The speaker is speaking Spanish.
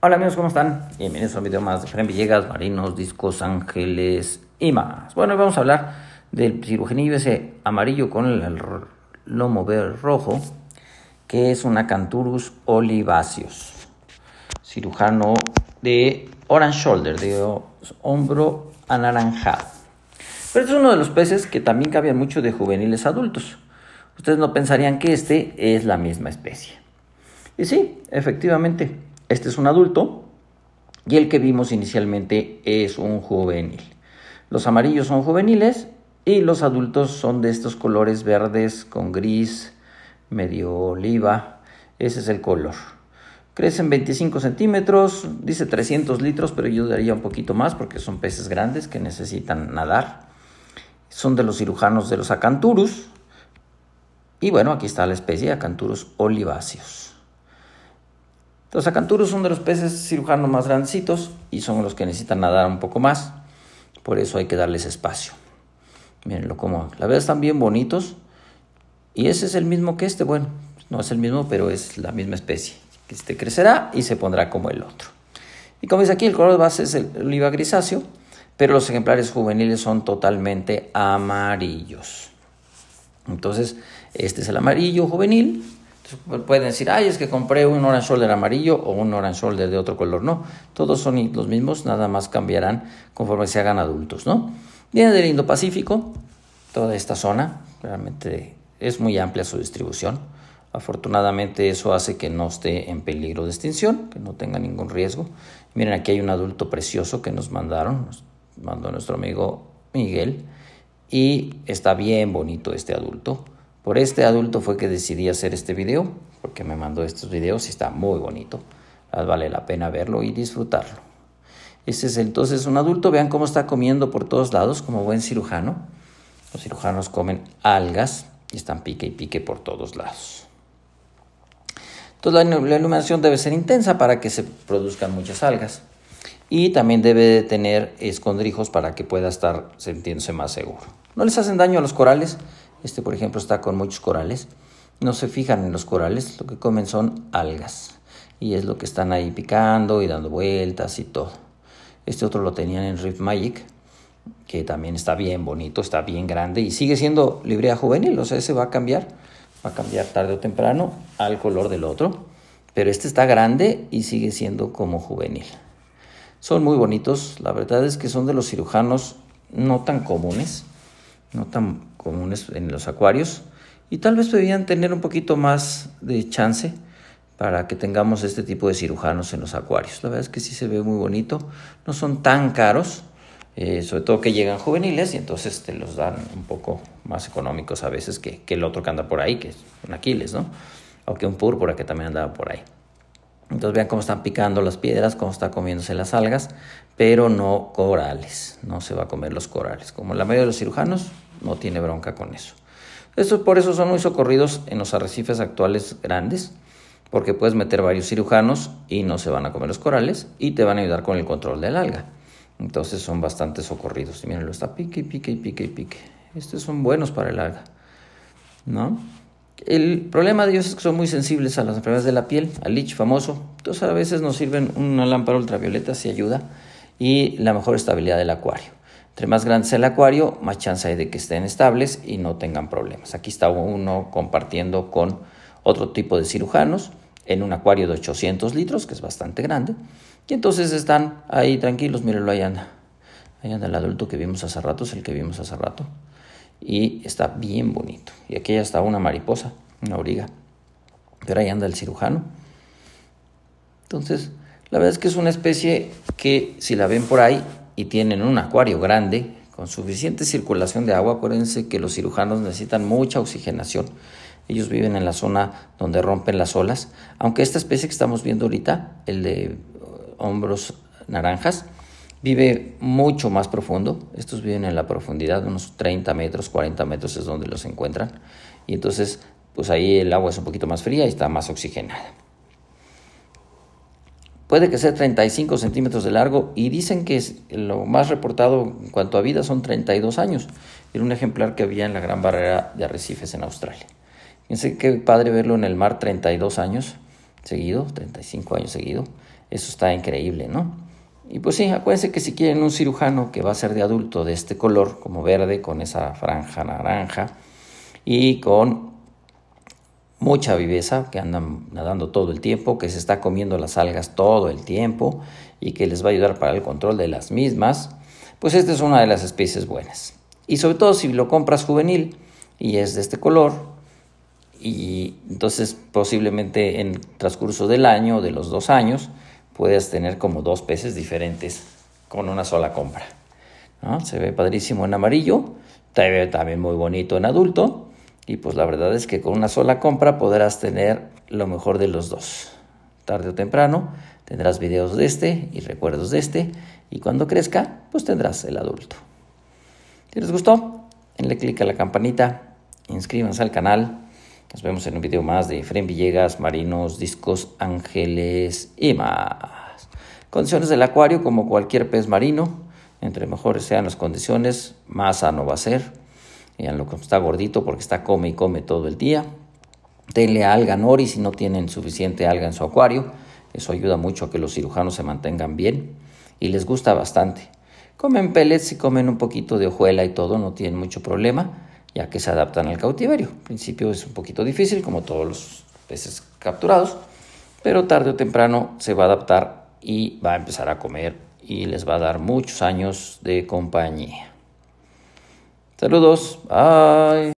Hola amigos, ¿cómo están? Bienvenidos a un video más de Fren Villegas, Marinos, Discos, Ángeles y más. Bueno, hoy vamos a hablar del cirujanillo ese amarillo con el, lomo verde rojo, que es una Canturus olivaceus, cirujano de orange shoulder, de hombro anaranjado. Pero este es uno de los peces que también cabían mucho de juveniles adultos. Ustedes no pensarían que este es la misma especie. Y sí, efectivamente, este es un adulto y el que vimos inicialmente es un juvenil. Los amarillos son juveniles y los adultos son de estos colores verdes con gris, medio oliva. Ese es el color. Crecen 25 centímetros, dice 300 litros, pero yo daría un poquito más porque son peces grandes que necesitan nadar. Son de los cirujanos de los acanturus. Y bueno, aquí está la especie de acanturus oliváceos. Los acanturos son de los peces cirujanos más grandecitos y son los que necesitan nadar un poco más. Por eso hay que darles espacio. Mírenlo como. La verdad están bien bonitos. Y ese es el mismo que este. Bueno, no es el mismo, pero es la misma especie. Este crecerá y se pondrá como el otro. Y como dice aquí, el color base es el oliva grisáceo, pero los ejemplares juveniles son totalmente amarillos. Entonces, este es el amarillo juvenil pueden decir, ay, es que compré un Orange Shoulder amarillo o un Orange Shoulder de otro color. No, todos son los mismos, nada más cambiarán conforme se hagan adultos, ¿no? Viene del Indo-Pacífico, toda esta zona, realmente es muy amplia su distribución. Afortunadamente eso hace que no esté en peligro de extinción, que no tenga ningún riesgo. Miren, aquí hay un adulto precioso que nos mandaron, nos mandó nuestro amigo Miguel, y está bien bonito este adulto. Por este adulto fue que decidí hacer este video, porque me mandó estos videos y está muy bonito. Ah, vale la pena verlo y disfrutarlo. Este es entonces un adulto, vean cómo está comiendo por todos lados como buen cirujano. Los cirujanos comen algas y están pique y pique por todos lados. Entonces la, iluminación debe ser intensa para que se produzcan muchas algas y también debe tener escondrijos para que pueda estar sintiéndose más seguro. No les hacen daño a los corales, este, por ejemplo, está con muchos corales. No se fijan en los corales, lo que comen son algas. Y es lo que están ahí picando y dando vueltas y todo. Este otro lo tenían en Rift Magic, que también está bien bonito, está bien grande y sigue siendo librea juvenil, o sea, ese va a cambiar, va a cambiar tarde o temprano al color del otro, pero este está grande y sigue siendo como juvenil. Son muy bonitos, la verdad es que son de los cirujanos no tan comunes, no tan comunes en los acuarios y tal vez deberían tener un poquito más de chance para que tengamos este tipo de cirujanos en los acuarios. La verdad es que sí se ve muy bonito, no son tan caros, eh, sobre todo que llegan juveniles y entonces te los dan un poco más económicos a veces que, que el otro que anda por ahí, que es un Aquiles, ¿no? O un púrpura que también andaba por ahí. Entonces vean cómo están picando las piedras, cómo están comiéndose las algas, pero no corales, no se va a comer los corales. Como la mayoría de los cirujanos, no tiene bronca con eso. Estos por eso son muy socorridos en los arrecifes actuales grandes, porque puedes meter varios cirujanos y no se van a comer los corales y te van a ayudar con el control del alga. Entonces son bastante socorridos. Y miren, lo está pique, pique, pique, pique. Estos son buenos para el alga, ¿no? El problema de ellos es que son muy sensibles a las enfermedades de la piel, al lich famoso. Entonces a veces nos sirven una lámpara ultravioleta si ayuda y la mejor estabilidad del acuario. Entre más grande sea el acuario, más chance hay de que estén estables y no tengan problemas. Aquí está uno compartiendo con otro tipo de cirujanos en un acuario de 800 litros, que es bastante grande. Y entonces están ahí tranquilos, mírenlo, ahí anda. Ahí anda el adulto que vimos hace rato, es el que vimos hace rato y está bien bonito. Y aquí ya está una mariposa, una origa. Pero ahí anda el cirujano. Entonces, la verdad es que es una especie que si la ven por ahí y tienen un acuario grande con suficiente circulación de agua, acuérdense que los cirujanos necesitan mucha oxigenación. Ellos viven en la zona donde rompen las olas, aunque esta especie que estamos viendo ahorita, el de hombros naranjas, vive mucho más profundo. Estos viven en la profundidad, unos 30 metros, 40 metros es donde los encuentran. Y entonces, pues ahí el agua es un poquito más fría y está más oxigenada. Puede que sea 35 centímetros de largo y dicen que lo más reportado en cuanto a vida son 32 años. Era un ejemplar que había en la Gran Barrera de Arrecifes en Australia. Fíjense qué padre verlo en el mar 32 años seguido, 35 años seguido. Eso está increíble, ¿no? Y pues sí, acuérdense que si quieren un cirujano que va a ser de adulto de este color, como verde, con esa franja naranja y con mucha viveza, que andan nadando todo el tiempo, que se está comiendo las algas todo el tiempo y que les va a ayudar para el control de las mismas, pues esta es una de las especies buenas. Y sobre todo si lo compras juvenil y es de este color, y entonces posiblemente en transcurso del año, de los dos años, puedes tener como dos peces diferentes con una sola compra. ¿no? Se ve padrísimo en amarillo, te ve también muy bonito en adulto. Y pues la verdad es que con una sola compra podrás tener lo mejor de los dos. Tarde o temprano tendrás videos de este y recuerdos de este. Y cuando crezca, pues tendrás el adulto. Si les gustó, denle clic a la campanita, inscríbanse al canal nos vemos en un video más de Fren Villegas, Marinos, Discos, Ángeles y más. Condiciones del acuario, como cualquier pez marino, entre mejores sean las condiciones, más sano va a ser. Vean lo que está gordito porque está come y come todo el día. Denle alga nori si no tienen suficiente alga en su acuario. Eso ayuda mucho a que los cirujanos se mantengan bien y les gusta bastante. Comen pellets y comen un poquito de hojuela y todo, no tienen mucho problema ya que se adaptan al cautiverio. Al principio es un poquito difícil, como todos los peces capturados, pero tarde o temprano se va a adaptar y va a empezar a comer y les va a dar muchos años de compañía. Saludos, bye.